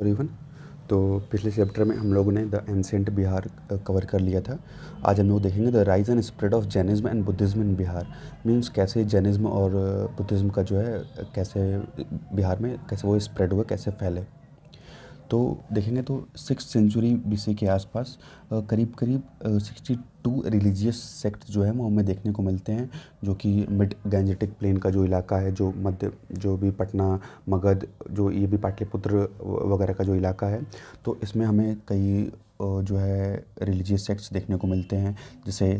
everyone तो पिछले chapter में हम लोगों ने द एंसेंट बिहार कवर कर लिया था आज हम लोग देखेंगे the rise and spread of Jainism and Buddhism in Bihar means कैसे जैनिज़्म और बुद्धिज़्म uh, का जो है कैसे बिहार में कैसे वो स्प्रेड हुआ कैसे फैले तो देखेंगे तो सिक्स सेंचुरी बी के आसपास करीब करीब सिक्सटी टू रिलीजियस सेक्ट जो है वो हमें देखने को मिलते हैं जो कि मिड गैंजेटिक प्लेन का जो इलाका है जो मध्य जो भी पटना मगध जो ये भी पाटलिपुत्र वगैरह का जो इलाका है तो इसमें हमें कई जो है रिलीजियस सेक्ट्स देखने को मिलते हैं जैसे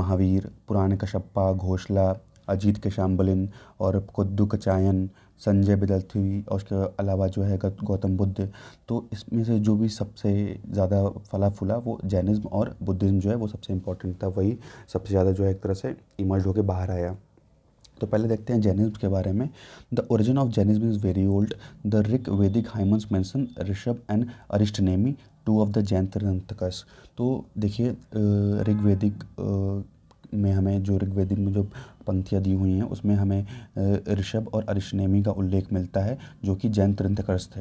महावीर पुराण कश्यपा घोषला अजीत के शाम्बलिन और कुद्दू कचायन संजय बदलती और उसके अलावा जो है गौतम बुद्ध तो इसमें से जो भी सबसे ज़्यादा फला फूला वो जैनिज़्म और बुद्धिज़्म जो है वो सबसे इम्पोर्टेंट था वही सबसे ज़्यादा जो है एक तरह से इमर्ज होकर बाहर आया तो पहले देखते हैं जैनिज्म के बारे में the origin of Jainism is very old the Rig Vedic hymns mention Rishabh and Nemi two of the Jain Tirthankaras तो देखिए ऋग्वैदिक में हमें जो ऋग्वेदिक में जो पंक्तियाँ दी हुई हैं उसमें हमें ऋषभ और अरिशनेमी का उल्लेख मिलता है जो कि जैन तिरंतकर्ष थे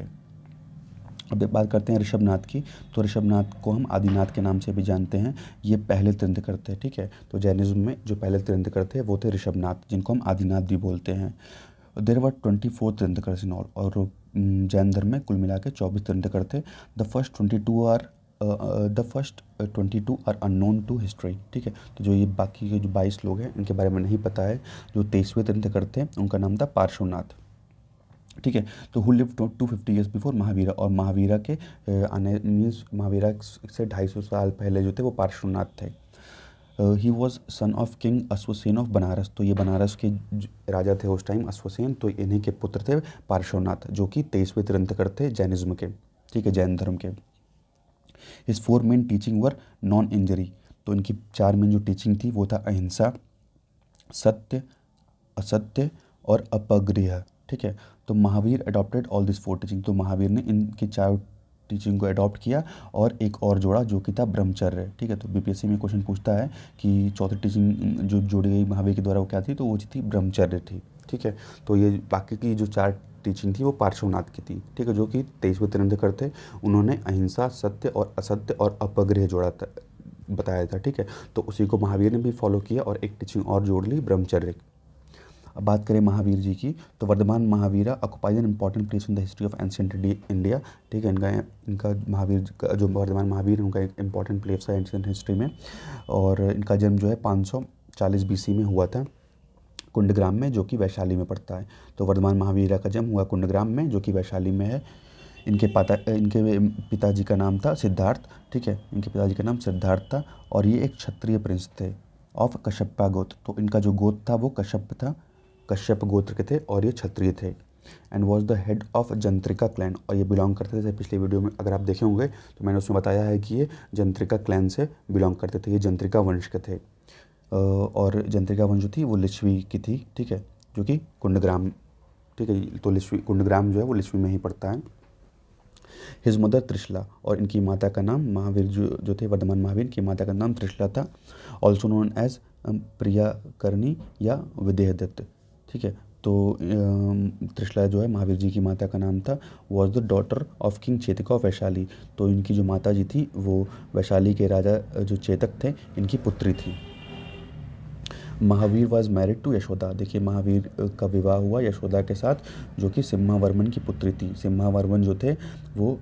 अब बात करते हैं ऋषभनाथ की तो ऋषभनाथ को हम आदिनाथ के नाम से भी जानते हैं ये पहले तीर्थकर थे ठीक है तो जैनिज्म में जो पहले तीर्थकर थे वो थे ऋषभनाथ जिनको हम आदिनाथ भी बोलते हैं there were twenty four tirthankar in all और जैन धर्म में कुल मिला के चौबीस तीर्थकर थे the first twenty two are the first twenty two are unknown to history ठीक है तो जो ये बाकी के जो बाईस लोग हैं इनके बारे में नहीं पता है जो तेईसवें तंत्र करते हैं उनका नाम था पार्श्वनाथ ठीक है तो who live two fifty years before Mahavira और महावीरा के आने मीन्स महावीरा से ढाई सौ साल पहले जो थे वो पार्श्वनाथ थे he was son of king Ashvasena of Banaras तो ये बनारस के राजा थे उस टाइम अश्वसेन तो इन्हीं के पुत्र थे पार्श्वनाथ जो कि तेईसवें तीर्थकर थे जैनिज्म के ठीक है जैन धर्म के his four main teaching were non injury तो इनकी चार मेन जो टीचिंग थी वो था अहिंसा सत्य असत्य और अपग्रह ठीक है तो Mahavir adopted all this four teaching तो महावीर ने इनकी चार टीचिंग को अडॉप्ट किया और एक और जोड़ा जो कि था ब्रह्मचर्य ठीक है तो बीपीएससी में क्वेश्चन पूछता है कि चौथी टीचिंग जो जोड़ी गई महावीर के द्वारा वो क्या थी तो वो थी ब्रह्मचर्य थी ठीक है तो ये बाकी की जो चार टीचिंग थी वो पार्श्वनाथ की थी ठीक है जो कि तेईसवें तीर्थंकर थे उन्होंने अहिंसा सत्य और असत्य और अपग्रह जोड़ा था बताया था ठीक है तो उसी को महावीर ने भी फॉलो किया और एक टीचिंग और जोड़ ली ब्रह्मचर्य अब बात करें महावीर जी की तो Vardhaman Mahavira occupies an important place in the history of ancient India ठीक है इनका इनका महावीर का जो वर्धमान महावीर है उनका एक इम्पॉर्टेंट प्लेस है एंशियंट हिस्ट्री में और इनका जन्म जो है पाँच सौ चालीस बीसी में हुआ था कुंडग्राम में जो कि वैशाली में पड़ता है तो वर्धमान महावीरा का जन्म हुआ कुंडग्राम में जो कि वैशाली में है इनके पाता इनके पिताजी का नाम था सिद्धार्थ ठीक है इनके पिताजी का नाम सिद्धार्थ था और ये एक क्षत्रिय प्रिंस थे ऑफ कश्यपा गोत्र तो इनका जो गोत्र था वो कश्यप था कश्यप गोत्र के थे और ये क्षत्रिय थे and was the head of Jnatrika clan और ये बिलोंग करते थे पिछले वीडियो में अगर आप देखे होंगे तो मैंने उसमें बताया है कि ये जंत्रिका क्लैन से बिलोंग करते थे ये जंत्रिका वंश के थे और जंत्रिका वन जो थी वो लिच्छवी की थी ठीक है जो कि कुंडग्राम ठीक है तो लिच्छवी कुंडग्राम जो है वो लिच्छवी में ही पड़ता है हिज मदर त्रिशला और इनकी माता का नाम महावीर जो जो थे वर्धमान महावीर की माता का नाम त्रिशला था ऑल्सो नोन एज प्रिया करनी या दत्त ठीक है तो त्रिशला जो है महावीर जी की माता का नाम था was the daughter of king Chetak of Vaishali तो इनकी जो माता जी थी वो वैशाली के राजा जो चेतक थे इनकी पुत्री थी Mahavir was married to Yashoda देखिए महावीर का विवाह हुआ यशोदा के साथ जो कि सिम्हा वर्मन की पुत्री थी सिम्हा वर्मन जो थे वो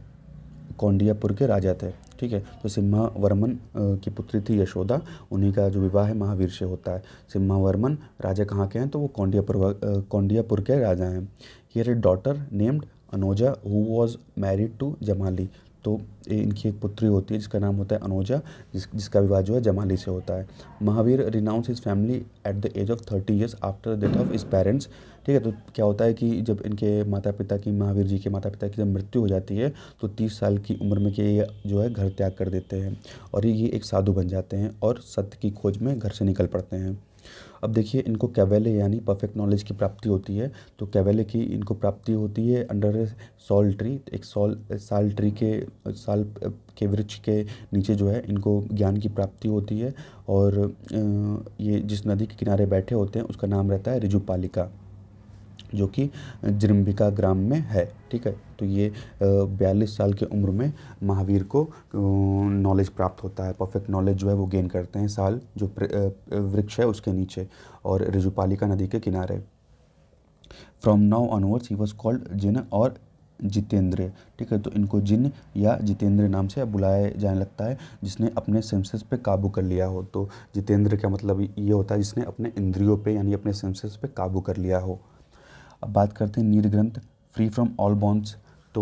कौंडियापुर के राजा थे ठीक है तो सिम्हा वर्मन की पुत्री थी यशोदा उन्हीं का जो विवाह है महावीर से होता है सिम्हा वर्मन राजा कहाँ के हैं तो वो कौंडियापुर कौंडियापुर के राजा हैं her a daughter named Anoja who was married to Jamali तो ये इनकी एक पुत्री होती है जिसका नाम होता है अनोजा जिस जिसका विवाह जो है जमाली से होता है Mahavir renounce his family at the age of thirty years after the death of his parents ठीक है तो क्या होता है कि जब इनके माता पिता की महावीर जी के माता पिता की जब मृत्यु हो जाती है तो तीस साल की उम्र में के ये जो है घर त्याग कर देते हैं और ये एक साधु बन जाते हैं और सत्य की खोज में घर से निकल पड़ते हैं अब देखिए इनको कैवेले यानी परफेक्ट नॉलेज की प्राप्ति होती है तो कैवेले की इनको प्राप्ति होती है अंडर सॉल ट्री एक सॉल साल ट्री के साल के वृक्ष के नीचे जो है इनको ज्ञान की प्राप्ति होती है और ये जिस नदी के किनारे बैठे होते हैं उसका नाम रहता है रिजुपालिका जो कि जृम्बिका ग्राम में है ठीक है तो ये बयालीस साल की उम्र में महावीर को नॉलेज प्राप्त होता है परफेक्ट नॉलेज जो है वो गेन करते हैं साल जो वृक्ष है उसके नीचे और रिजुपालिका नदी के किनारे from now onwards he was called Jina और जितेंद्र ठीक है तो इनको जिन या जितेंद्र नाम से बुलाया जाने लगता है जिसने अपने सेंसेस पे काबू कर लिया हो तो जितेंद्र का मतलब ये होता है जिसने अपने इंद्रियों पे यानी अपने सेंसेस पे काबू कर लिया हो अब बात करते हैं नीर ग्रंथ फ्री फ्रॉम ऑल बॉन्ड्स तो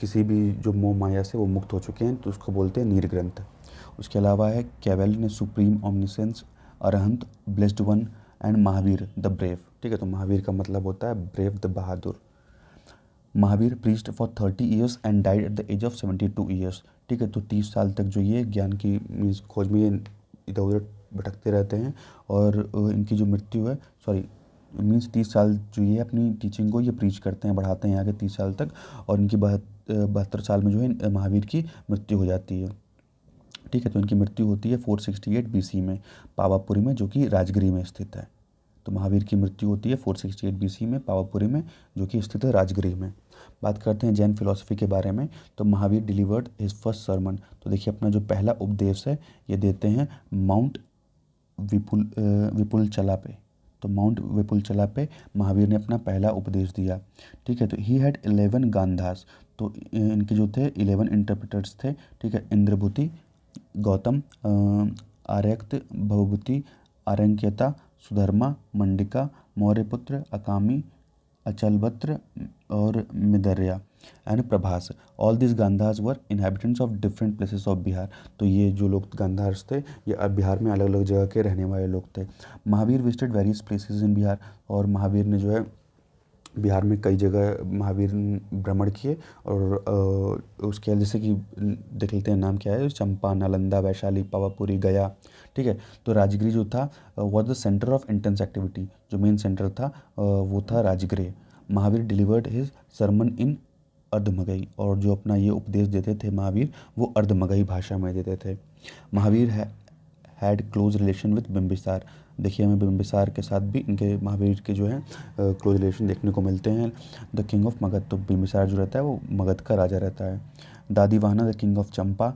किसी भी जो मोह माया से वो मुक्त हो चुके हैं तो उसको बोलते हैं नीर ग्रंथ उसके अलावा है कैवेल ने supreme omniscience Arhant blessed one and Mahavir the brave ठीक है तो महावीर का मतलब होता है ब्रेव द बहादुर Mahavir preached for thirty years and died at the age of seventy two years ठीक है तो तीस साल तक जो ये ज्ञान की मीन्स खोज में इधर उधर भटकते रहते हैं और इनकी जो मृत्यु है सॉरी मीन्स तीस साल जो ये अपनी टीचिंग को ये प्रीच करते हैं बढ़ाते हैं आगे तीस साल तक और इनकी बहत्तर साल में जो है महावीर की मृत्यु हो जाती है ठीक है तो इनकी मृत्यु होती है 468 बीसी में पावापुरी में जो कि राजगिरी में स्थित है तो महावीर की मृत्यु होती है 468 बीसी में पावापुरी में जो कि स्थित है राजगिरी में बात करते हैं जैन फिलोसफी के बारे में तो Mahavir delivered his first sermon तो देखिए अपना जो पहला उपदेश है ये देते हैं माउंट विपुल विपुल चला पे तो माउंट चला पे महावीर ने अपना पहला उपदेश दिया ठीक है तो ही हैड इलेवन गांधास तो इनके जो थे इलेवन इंटरप्रेटर्स थे ठीक है इंद्रभूति गौतम आर्यक्त भवभूति आरंक्यता सुधर्मा मंडिका मौर्यपुत्र अकामी अचलभत्र और Metarya and Prabhas all this ganadharas were inhabitants of different places of Bihar तो ये जो लोग गांधार्स थे ये बिहार में अलग अलग जगह के रहने वाले लोग थे Mahavir visited various places in Bihar और महावीर ने जो है बिहार में कई जगह महावीर भ्रमण किए और उसके जैसे कि देख लेते हैं नाम क्या है चंपा नालंदा वैशाली पावापुरी गया ठीक है तो राजगिरी जो था was the centre of intense activity जो मेन सेंटर था वो था Rajgiri Mahavir delivered his sermon in Ardhamagadhi और जो अपना ये उपदेश देते थे महावीर वो अर्धमगई भाषा में देते थे महावीर है had close relation with Bimbisara देखिए हमें बिम्बिसार के साथ भी इनके महावीर के जो है क्लोज रिलेशन देखने को मिलते हैं द किंग ऑफ मगध तो बिम्बिसार जो रहता है वो मगध का राजा रहता है Dadhivahana the king of Champa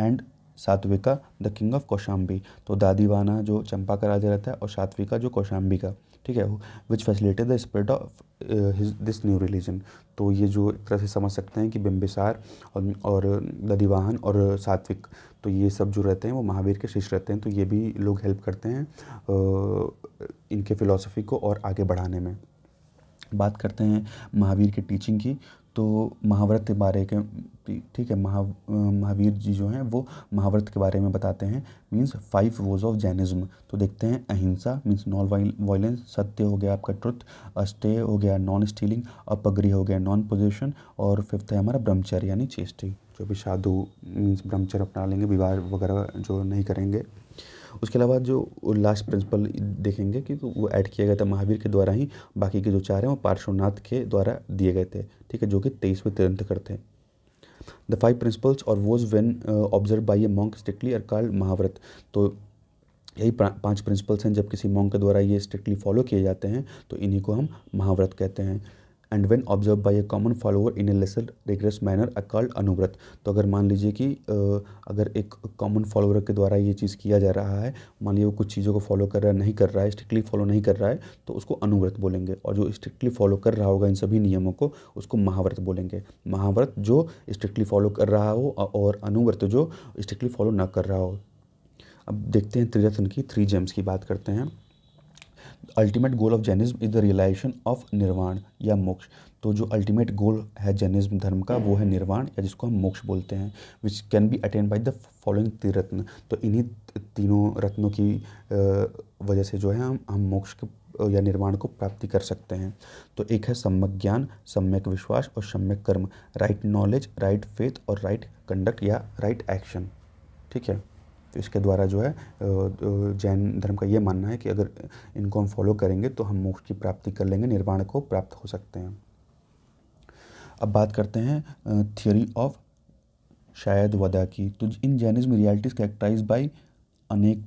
and Satvika the king of Kaushambi तो दादीवाना जो चंपा का राजा रहता है और सात्विका जो कौशाम्बी का ठीक है which facilitated the spread of this new religion तो ये जो एक तरह से समझ सकते हैं कि बिम्बिसार और, और दधिवाहन और सात्विक तो ये सब जो रहते हैं वो महावीर के शिष्य रहते हैं तो ये भी लोग हेल्प करते हैं uh, इनके फिलॉसफी को और आगे बढ़ाने में बात करते हैं महावीर की टीचिंग की तो महाभारत के बारे के ठीक है महा महावीर जी जो हैं वो महाभारत के बारे में बताते हैं means five vows of Jainism तो देखते हैं अहिंसा मींस नॉन वायलेंस सत्य हो गया आपका ट्रुथ अस्टे हो गया नॉन स्टीलिंग अपग्री हो गया नॉन पोजिशन और फिफ्थ है हमारा ब्रह्मचर्य यानी चेस्टी जो भी साधु मीन्स ब्रह्मचर्य अपना लेंगे विवाह वगैरह जो नहीं करेंगे उसके अलावा जो लास्ट प्रिंसिपल देखेंगे कि वो ऐड किया गया था महावीर के द्वारा ही बाकी के जो चार हैं वो पार्श्वनाथ के द्वारा दिए गए थे ठीक है जो कि तेईसवें तिरंथ करते हैं द फाइव प्रिंसिपल्स और vows when observe by a monk strictly और कॉल्ड महाव्रत तो यही पांच प्रिंसिपल्स हैं जब किसी मॉन्क के द्वारा ये स्ट्रिक्टली फॉलो किए जाते हैं तो इन्हीं को हम महाव्रत कहते हैं and when observe by a common follower in a lesser degree manner called anuvrata तो अगर मान लीजिए कि अगर एक कॉमन फॉलोअर के द्वारा ये चीज़ किया जा रहा है मान लीजिए वो कुछ चीज़ों को फॉलो कर रहा है नहीं कर रहा है स्ट्रिक्टली फॉलो नहीं कर रहा है तो उसको अनुव्रत बोलेंगे और जो स्ट्रिक्टली फॉलो कर रहा होगा इन सभी नियमों को उसको महाव्रत बोलेंगे महाव्रत जो स्ट्रिक्टली फॉलो कर रहा हो और अनुव्रत जो स्ट्रिक्टली फॉलो ना कर रहा हो अब देखते हैं त्रिरत्न की थ्री जेम्स की बात करते हैं ultimate goal of Jainism is the realisation of nirvana या मोक्ष तो जो अल्टीमेट गोल है जैनिज्म धर्म का वो है निर्वाण या जिसको हम मोक्ष बोलते हैं which can be attained by the following ratna तो इन्हीं तीनों रत्नों की वजह से जो है हम हम मोक्ष के या निर्वाण को प्राप्ति कर सकते हैं तो एक है सम्यक ज्ञान सम्यक विश्वास और सम्यक कर्म राइट नॉलेज राइट फेथ और राइट कंडक्ट या राइट एक्शन ठीक है तो इसके द्वारा जो है जैन धर्म का ये मानना है कि अगर इनको हम फॉलो करेंगे तो हम मोक्ष की प्राप्ति कर लेंगे निर्वाण को प्राप्त हो सकते हैं अब बात करते हैं थियोरी ऑफ शायद वदा की तो in Jainism realities characterise by aneka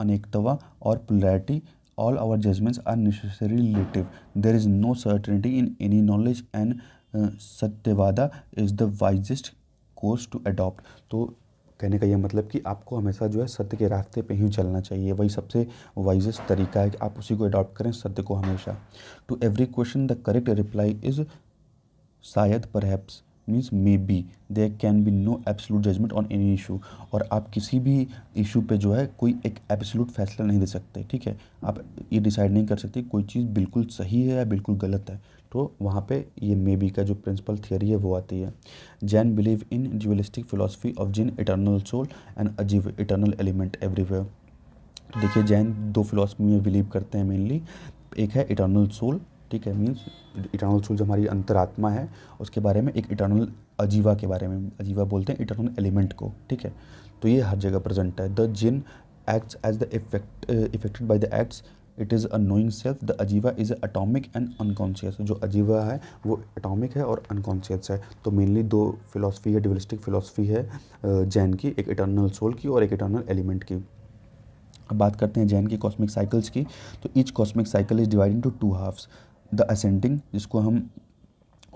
anekatva और plurality all our judgements are necessary relative there is no certainty in any knowledge and satyavada is the wisest course to adopt तो कहने का यह मतलब कि आपको हमेशा जो है सत्य के रास्ते पे ही चलना चाहिए वही सबसे वाइजेस्ट तरीका है कि आप उसी को अडॉप्ट करें सत्य को हमेशा to every question the correct reply is शायद perhaps means may be there can be no absolute judgment on any issue और आप किसी भी इशू पे जो है कोई एक एब्सोलूट फैसला नहीं दे सकते ठीक है आप ये डिसाइड नहीं कर सकते कोई चीज़ बिल्कुल सही है या बिल्कुल गलत है तो वहाँ पे ये मे बी का जो प्रिंसिपल थियोरी है वो आती है Jain believe in dualistic philosophy of जिन eternal soul and ajiva eternal element everywhere तो देखिए जैन दो फिलोसफी में बिलीव करते हैं मेनली एक है इटर्नल सोल ठीक है मीन्स इटर्नल सोल जो हमारी अंतरात्मा है उसके बारे में एक इटर्नल अजीवा के बारे में अजीवा बोलते हैं इटर्नल एलिमेंट को ठीक है तो ये हर जगह प्रेजेंट है द जिन acts as the effect effected by the acts it is a knowing self the ajiva is atomic and unconscious जो अजीवा है वो अटोमिक है और अनकॉन्शियस है तो मेनली दो फिलोसफी है डिवलिस्टिक फिलोसफी है जैन की एक इटर्नल सोल की और एक इटर्नल एलिमेंट की अब बात करते हैं जैन की कॉस्मिक साइकिल्स की तो each cosmic cycle is divide into two halfs the ascending जिसको हम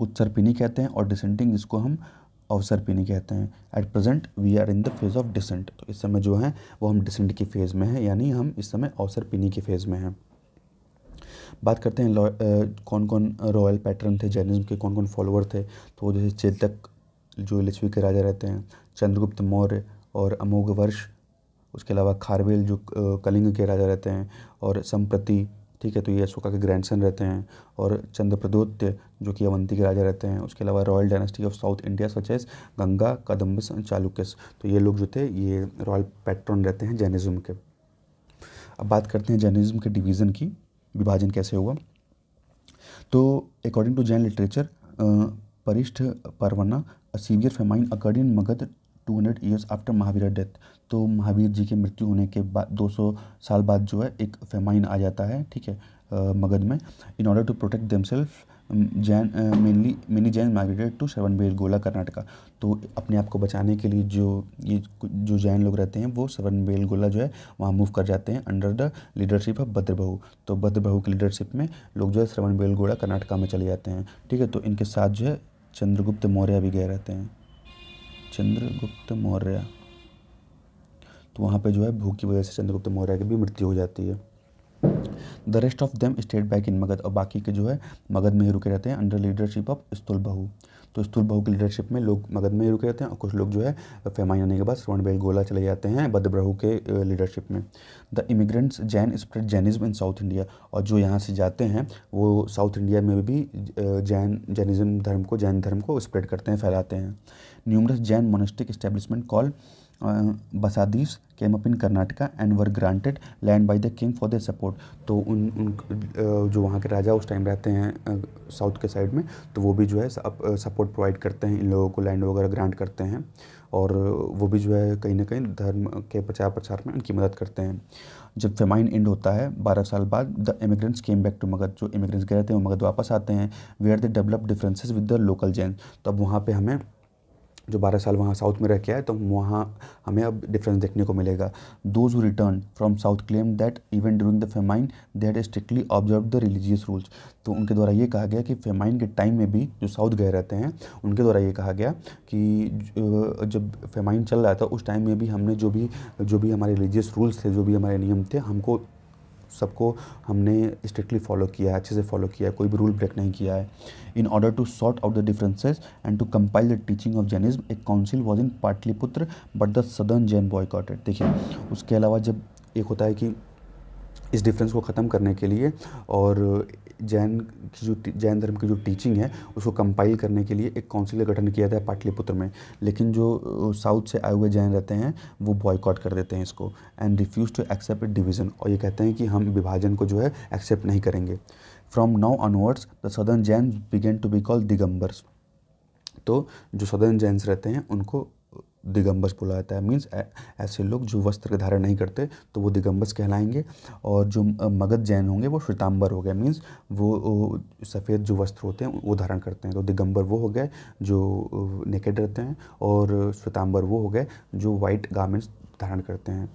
उत्सर्पिनी कहते हैं और डिसेंटिंग जिसको हम अवसर पीने कहते हैं at present we are in the phase of descent तो इस समय जो है वो हम डिसेंट की फ़ेज़ में हैं यानी हम इस समय अवसर पीने की फ़ेज़ में हैं बात करते हैं आ, कौन कौन रॉयल पैटर्न थे जैनिज्म के कौन कौन फॉलोअर थे तो जैसे चेतक जो लिच्छवी के राजा रहते हैं चंद्रगुप्त मौर्य और वर्ष उसके अलावा खारवेल जो कलिंग के राजा रहते हैं और संप्रति ठीक है तो ये अशोका के ग्रैंडसन रहते हैं और चंद्रप्रदोत्य जो कि अवंती के राजा रहते हैं उसके अलावा royal dynasty of south India such Ganga Kadambas Chalukyas तो ये लोग जो थे ये रॉयल पैट्रॉन रहते हैं जैनिज़्म के अब बात करते हैं जैनिज़्म के डिवीज़न की विभाजन कैसे हुआ तो according to Jain literature Parishishta Parvan a severe famine according in Magadha 200 years after Mahavira death तो महावीर जी की मृत्यु होने के बाद 200 साल बाद जो है एक फेमाइन आ जाता है ठीक है मगध में in order to protect themselves Jain mainly many Jain migrated to Belgola Karnataka तो अपने आप को बचाने के लिए जो ये जो जैन लोग रहते हैं वो बेल गोला जो है वहाँ मूव कर जाते हैं under the leadership of Bhadrabahu तो भद्रबहू की लीडरशिप में लोग जो है बेल गोला कर्नाटका में चले जाते हैं ठीक है तो इनके साथ जो है चंद्रगुप्त मौर्य भी गए रहते हैं चंद्रगुप्त मौर्य तो वहाँ पर जो है भूख की वजह से चंद्रगुप्त मौर्य की भी मृत्यु हो जाती है the rest of them stayed back in Magadha और बाकी के जो है मगध में ही रुके रहते हैं अंडर लीडरशिप ऑफ स्थूल बहू तो स्थूल बहू की लीडरशिप में लोग मगध में ही रुके रहते हैं और कुछ लोग जो है फेमाइन आने के बाद श्रवण गोला चले जाते हैं बद्रबहू के लीडरशिप में the immigrants Jain spread Jainism in south India और जो यहाँ से जाते हैं वो साउथ इंडिया में भी जैन जैनिज्म धर्म को जैन धर्म को स्प्रेड करते हैं फैलाते हैं numerous Jain monastic establishment call basadis came up in Karnataka and were granted land by the king for the support तो उन उन जो वहाँ के राजा उस टाइम रहते हैं साउथ के साइड में तो वो भी जो है सपोर्ट प्रोवाइड करते हैं इन लोगों को लैंड वगैरह ग्रांट करते हैं और वो भी जो है कहीं ना कहीं धर्म के प्रचार प्रसार में उनकी मदद करते हैं जब फेमाइन एंड होता है बारह साल बाद the immigrants came back to Magadha जो इमिग्रेंट्स गए थे वो मगध वापस आते हैं where they develop differences with the local Jains तो अब वहाँ पर हमें जो बारह साल वहाँ साउथ में रह के आए तो वहाँ हमें अब डिफरेंस देखने को मिलेगा those return from south claim that even during the famine they had strictly observe the religious rules तो उनके द्वारा ये कहा गया कि फेमाइन के टाइम में भी जो साउथ गए रहते हैं उनके द्वारा ये कहा गया कि जब फेमाइन चल रहा था उस टाइम में भी हमने जो भी जो भी हमारे रिलीजियस रूल्स थे जो भी हमारे नियम थे हमको सबको हमने स्ट्रिक्टली फॉलो किया है अच्छे से फॉलो किया है कोई भी रूल ब्रेक नहीं किया है in order to sort out the differences and to compile the teaching of Jainism एक council was in Pataliputra but the southern Jain boycotted देखिए उसके अलावा जब एक होता है कि इस डिफरेंस को ख़त्म करने के लिए और जैन की जो जैन धर्म की जो टीचिंग है उसको कंपाइल करने के लिए एक काउंसिल का गठन किया था पाटलिपुत्र में लेकिन जो साउथ से आए हुए जैन रहते हैं वो बॉयकॉट कर देते हैं इसको and refuse to accept division और ये कहते हैं कि हम विभाजन को जो है एक्सेप्ट नहीं करेंगे from now onwards the southern Jain began to be call Digambaras तो जो सदर्न जैन रहते हैं उनको दिगंबस बोला जाता है मीन्स ऐसे लोग जो वस्त्र धारण नहीं करते तो वो दिगंबस कहलाएंगे और जो मगध जैन होंगे वो श्वेतांबर हो गए मीन्स वो सफ़ेद जो वस्त्र होते हैं वो धारण करते हैं तो दिगंबर वो हो गए जो नेकेड रहते हैं और श्वेतांबर वो हो गए जो वाइट गारमेंट्स धारण करते हैं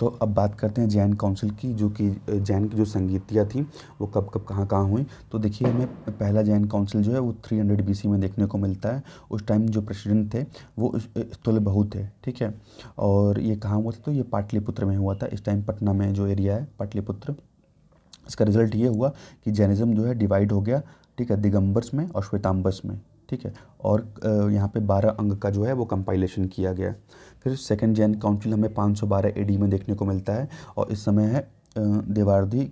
तो अब बात करते हैं जैन काउंसिल की जो कि जैन की जो संगीतियाँ थी वो कब कब कहाँ कहाँ हुई तो देखिए हमें पहला जैन काउंसिल जो है वो 300 हंड्रेड बी में देखने को मिलता है उस टाइम जो प्रेसिडेंट थे वो स्थल बहु थे ठीक है और ये कहाँ हुआ था तो ये पाटलिपुत्र में हुआ था इस टाइम पटना में जो एरिया है पाटलिपुत्र इसका रिजल्ट ये हुआ कि जैनिज़्म जो है डिवाइड हो गया ठीक है दिगंबर्स में और श्वेतांबर्स में ठीक है और यहाँ पे 12 अंग का जो है वो कंपाइलेशन किया गया फिर सेकेंड जैन काउंसिल हमें 512 एडी में देखने को मिलता है और इस समय है देवारदी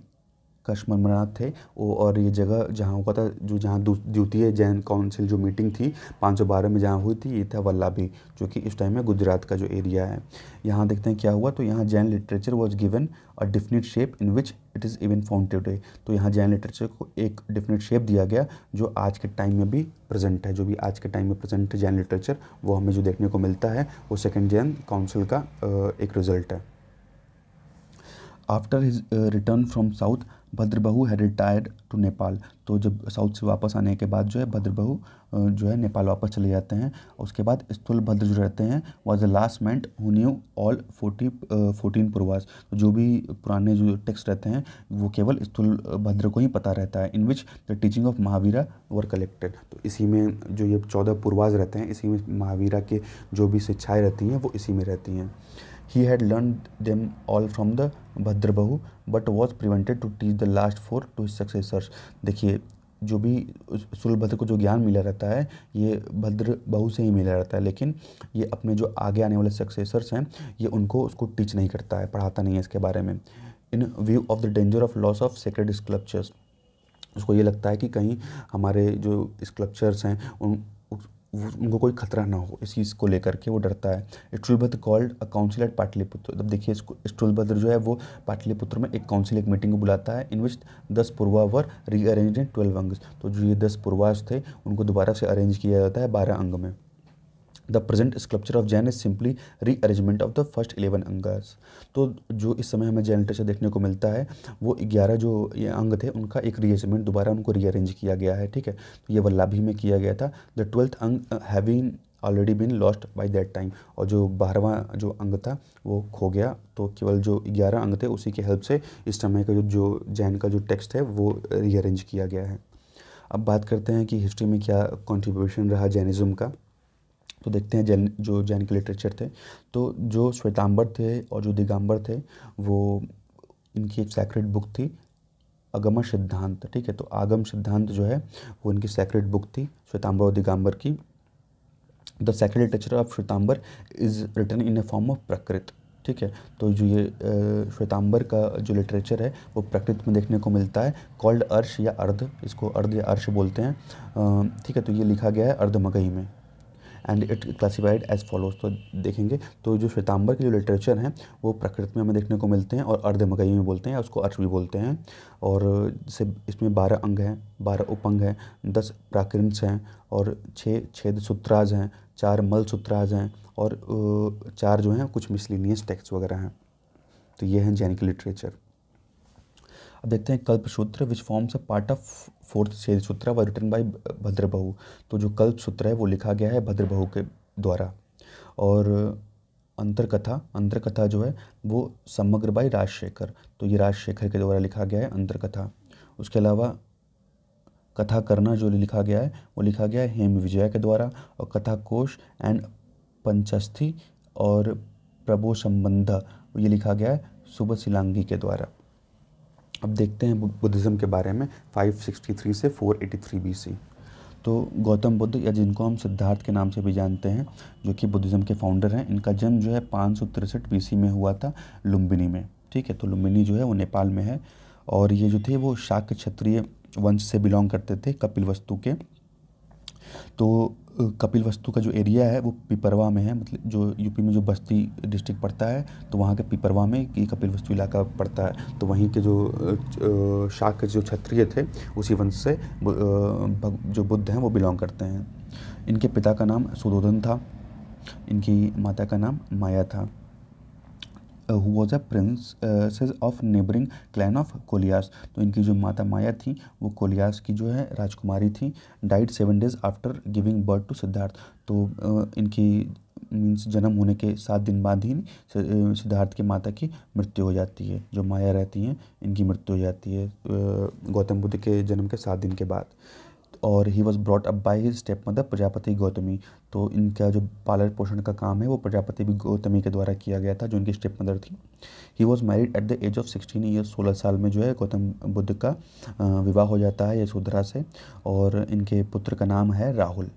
कश्मरमनाथ थे वो और ये जगह जहाँ हुआ था जो जहाँ द्वितीय जैन काउंसिल जो मीटिंग थी 512 में जहाँ हुई थी ये था वल्लाभी जो कि इस टाइम में गुजरात का जो एरिया है यहाँ देखते हैं क्या हुआ तो यहाँ Jain literature was given a definite shape in which it is even found today तो यहाँ जैन लिटरेचर को एक डिफिनिट शेप दिया गया जो आज के टाइम में भी प्रेजेंट है जो भी आज के टाइम में प्रेजेंट है जैन लिटरेचर वो हमें जो देखने को मिलता है वो सेकेंड जैन काउंसिल का एक रिजल्ट है after his return from south Bhadrabahu है रिटायर्ड टू नेपाल तो जब साउथ से वापस आने के बाद जो है भद्रबहू जो है नेपाल वापस चले जाते हैं उसके बाद स्थूल भद्र जो रहते हैं was the last man who knew all forty fourteen तो जो भी पुराने जो टेक्स्ट रहते हैं वो केवल स्थूल भद्र को ही पता रहता है in which the teaching of Mahavira were collected तो इसी में जो ये चौदह पूर्वाज रहते हैं इसी में महावीरा के जो भी शिक्षाएँ रहती हैं वो इसी में रहती हैं He had learned them all from the Bhadrabahu but was prevented to teach the last four to his successors देखिए जो भी सुलभद्र को जो ज्ञान मिला रहता है ये भद्र बहु से ही मिला रहता है लेकिन ये अपने जो आगे आने वाले सक्सेसर्स हैं ये उनको उसको टीच नहीं करता है पढ़ाता नहीं है इसके बारे में in view of the danger of loss of sacred scriptures उसको ये लगता है कि कहीं हमारे जो स्कल्पचर्स हैं उन उनको कोई खतरा ना हो इस चीज़ को लेकर के वो डरता है Sthulabhadra called a council at Pataliputra तब देखिए इसको स्टूलभद्र जो है वो पाटलिपुत्र में एक काउंसिल एक मीटिंग को बुलाता है इन विच दस पूर्वा वर रीअरेंज इन ट्वेल्व अंग्स तो जो ये दस पूर्वाज थे उनको दोबारा से अरेंज किया जाता है बारह अंग में the present scripture of Jain is simply rearrangement of the first eleven Angas तो जो इस समय हमें जैन लिटरेचर देखने को मिलता है वो ग्यारह जो ये अंग थे उनका एक रीअरेंजमेंट दोबारा उनको रीअरेंज किया गया है ठीक है तो ये वल्लाभी में किया गया था the twelfth anga having already been lost by that time और जो बारहवां जो अंग था वो खो गया तो केवल जो ग्यारह अंग थे उसी के हेल्प से इस समय का जो जो जैन का जो टेक्स्ट है वो रीअरेंज किया गया है अब बात करते हैं कि हिस्ट्री में क्या कंट्रीब्यूशन रहा जैनिज़्म का तो देखते हैं जैन जो जैन के लिटरेचर थे तो जो श्वेतांबर थे और जो दिगंबर थे वो इनकी एक सैक्रेट बुक थी अगम सिद्धांत ठीक है तो आगम सिद्धांत जो है वो इनकी सैक्रेट बुक थी श्वेतांबर और दिगंबर की the sacred literature of Shvetambara is written in a form of Prakrit ठीक है तो जो ये श्वेतांबर का जो लिटरेचर है वो प्रकृति में देखने को मिलता है कॉल्ड अर्श या अर्ध इसको अर्ध या अर्श बोलते हैं ठीक है तो ये लिखा गया है अर्ध मगही में and it classified as follows तो देखेंगे तो जो श्वेतांबर के जो लिटरेचर हैं वो प्रकृति में हमें देखने को मिलते हैं और मकई में बोलते हैं उसको अर्थ भी बोलते हैं और जैसे इसमें बारह अंग हैं बारह उपंग हैं दस प्राकृंस हैं और छः छेद सूत्राज हैं चार मल सूत्राज हैं और चार जो हैं कुछ मिसलिनियस टेक्स्ट वगैरह हैं तो ये हैं जैनिक लिटरेचर अब देखते हैं Kalpa Sutra which forms a part of fourth सेल सूत्र व रिटर्न बाई भद्रबहू तो जो कल्प सूत्र है वो लिखा गया है भद्रबहू के द्वारा और अंतरकथा अंतरकथा जो है वो समग्र बाई राजशेखर तो ये राजशेखर के द्वारा लिखा गया है अंतरकथा उसके अलावा कथा करना जो लिखा गया है वो लिखा गया है हेम विजया के द्वारा और कथा कोश एंड पंचस्थी और प्रभो संबंधा ये लिखा गया है सुबह सिलांगी के द्वारा अब देखते हैं बुद्धिज़्म के बारे में 563 से 483 बीसी तो गौतम बुद्ध या जिनको हम सिद्धार्थ के नाम से भी जानते हैं जो कि बुद्धिज़्म के फाउंडर हैं इनका जन्म जो है पाँच सौ तिरसठ में हुआ था लुम्बिनी में ठीक है तो लुम्बिनी जो है वो नेपाल में है और ये जो थे वो शाक क्षत्रिय वंश से बिलोंग करते थे कपिल वस्तु के तो कपिल वस्तु का जो एरिया है वो पिपरवा में है मतलब जो यूपी में जो बस्ती डिस्ट्रिक्ट पड़ता है तो वहाँ के पिपरवा में कि कपिल वस्तु इलाका पड़ता है तो वहीं के जो शाख के जो क्षत्रिय थे उसी वंश से जो बुद्ध हैं वो बिलोंग करते हैं इनके पिता का नाम सुदोधन था इनकी माता का नाम माया था who was a prince of neighbouring clan of Koliyas तो इनकी जो माता माया थी वो कोलियास की जो है राजकुमारी थी died seven days after giving birth to Siddhartha तो uh, इनकी मीन्स जन्म होने के सात दिन बाद ही सिद्धार्थ uh, की माता की मृत्यु हो जाती है जो माया रहती हैं इनकी मृत्यु हो जाती है uh, गौतम बुद्ध के जन्म के सात दिन के बाद और he was brought up by his step mother Prajapati Gautami तो इनका जो पालन पोषण का काम है वो प्रजापति भी गौतमी के द्वारा किया गया था जो इनकी स्टेप मदर थी he was married at the age of sixteen years सोलह साल में जो है गौतम बुद्ध का विवाह हो जाता है यशोधरा से और इनके पुत्र का नाम है Rahul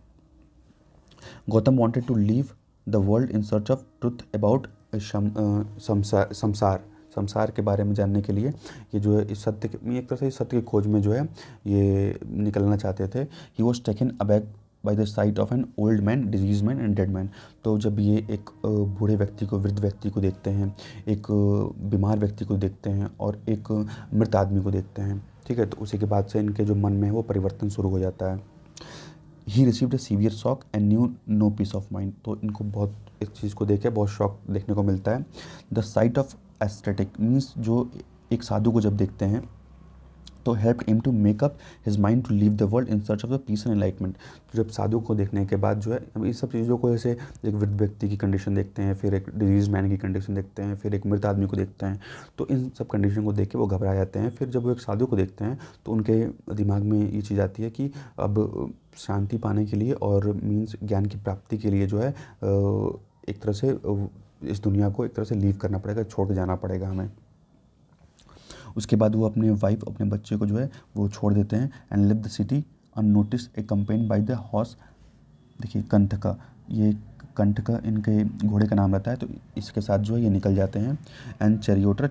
Gautama wanted to leave the world in search of truth about samsara संसार के बारे में जानने के लिए ये जो है इस सत्य के एक तरह से इस सत्य की खोज में जो है ये निकलना चाहते थे he was taken aback by the sight of an old man disease man and dead man तो जब ये एक बूढ़े व्यक्ति को वृद्ध व्यक्ति को देखते हैं एक बीमार व्यक्ति को देखते हैं और एक मृत आदमी को देखते हैं ठीक है तो उसी के बाद से इनके जो मन में है वो परिवर्तन शुरू हो जाता है he received a severe shock and knew no peace of mind तो इनको बहुत इस चीज़ को देखे बहुत शौक देखने को मिलता है the sight of ascetic means जो एक साधु को जब देखते हैं तो help him to make up his mind to leave the world in search of the peace and enlightenment तो जब साधु को देखने के बाद जो है हम इन सब चीज़ों को जैसे एक वृद्ध व्यक्ति की कंडीशन देखते हैं फिर एक डिजीज मैन की कंडीशन देखते हैं फिर एक मृत आदमी को देखते हैं तो इन सब कंडीशन को देख के वो घबरा जाते हैं फिर जब वो एक साधु को देखते हैं तो उनके दिमाग में ये चीज़ आती है कि अब शांति पाने के लिए और मीन्स ज्ञान की प्राप्ति के लिए जो है एक तरह से इस दुनिया को एक तरह से लीव करना पड़ेगा छोड़ जाना पड़ेगा हमें उसके बाद वो अपने वाइफ अपने बच्चे को जो है वो छोड़ देते हैं and leave the city unnoticed accompanied by the horse देखिए कंठ का ये कंठ का इनके घोड़े का नाम रहता है तो इसके साथ जो है ये निकल जाते हैं एंड चरियोटर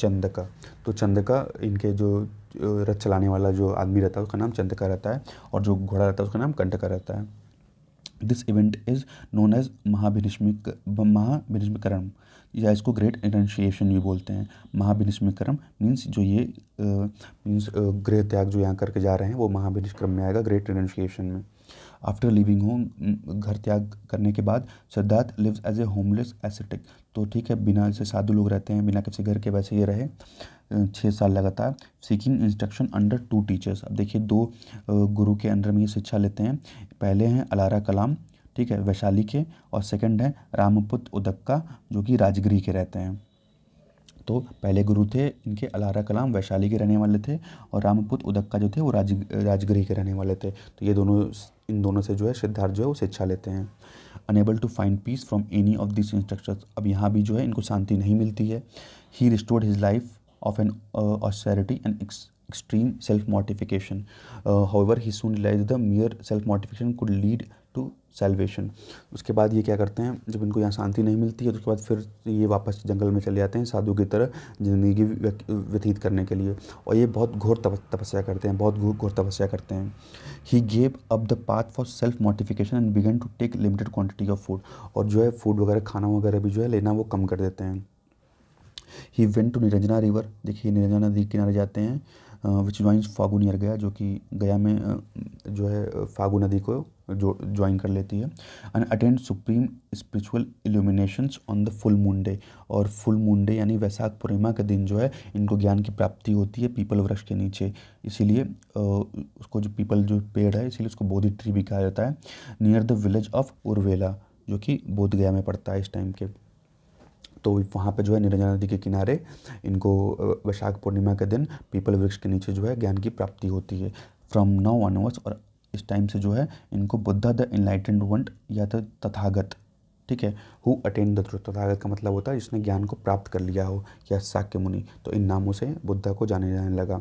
चंदका तो चंदका इनके जो रथ चलाने वाला जो आदमी रहता है उसका नाम चंदका रहता है और जो घोड़ा रहता है उसका नाम कंठका रहता है this event is known as महाभिनिष्मिक महाभिनिष्मीकरण या इसको ग्रेट इनशिएशन भी बोलते हैं महाभिनिष्मीकरण मीन्स जो ये मीन्स गृह त्याग जो यहाँ करके जा रहे हैं वो महाभिनिष्क्रम में आएगा ग्रेट इनशिएशन में आफ्टर लिविंग होम घर त्याग करने के बाद Siddhartha lives as a homeless ascetic तो ठीक है बिना जैसे साधु लोग रहते हैं बिना किसी घर के वैसे ये रहे छः साल लगातार seeking instruction under two teachers अब देखिए दो गुरु के अंडर में ये शिक्षा लेते हैं पहले हैं अलारा कलाम ठीक है वैशाली के और सेकंड है रामपुत उदक्का जो कि राजगिरी के रहते हैं तो पहले गुरु थे इनके अलारा कलाम वैशाली के रहने वाले थे और रामपुत उदक्का जो थे वो राज राजगिरी के रहने वाले थे तो ये दोनों इन दोनों से जो है सिद्धार्थ जो है वो शिक्षा लेते हैं unable to find peace from any of this instructions अब यहाँ भी जो है इनको शांति नहीं मिलती है he resorted his life of an austerity and extreme self mortification however he soon realized the mere self mortification could lead salvation उसके बाद ये क्या करते हैं जब इनको यहाँ शांति नहीं मिलती है तो उसके बाद फिर ये वापस जंगल में चले जाते हैं साधु की तरह ज़िंदगी व्यतीत करने के लिए और ये बहुत घोर तपस्या करते हैं बहुत घोर तपस्या करते हैं he gave up the path for self mortification and began to take limited quantity of food और जो है फूड वगैरह खाना वगैरह भी जो है लेना वो कम कर देते हैं he went to Niranjana river देखिए निरंजना नदी किनारे जाते हैं विच ज्वाइंस फागू नियर गया जो कि गया में जो है फागू नदी को जो ज्वाइन कर लेती है and attained supreme spiritual illuminations on the full moon day और फुल मून डे यानी वैसाख पूर्णिमा के दिन जो है इनको ज्ञान की प्राप्ति होती है पीपल वृक्ष के नीचे इसीलिए उसको जो पीपल जो पेड़ है इसीलिए उसको बोधि ट्री भी कहा जाता है near the village of Uruvela जो कि बोधगया में पड़ता है इस टाइम के तो वहाँ पे जो है निरंजन नदी के किनारे इनको वैशाख पूर्णिमा के दिन पीपल वृक्ष के नीचे जो है ज्ञान की प्राप्ति होती है फ्रॉम नाउ ऑनवर्स और इस टाइम से जो है इनको बुद्धा द इनलाइटेंड वंट या तो तथागत ठीक है who attained the truth Tathagata का मतलब होता है जिसने ज्ञान को प्राप्त कर लिया हो या शाक्य मुनि तो इन नामों से बुद्धा को जाने जाने लगा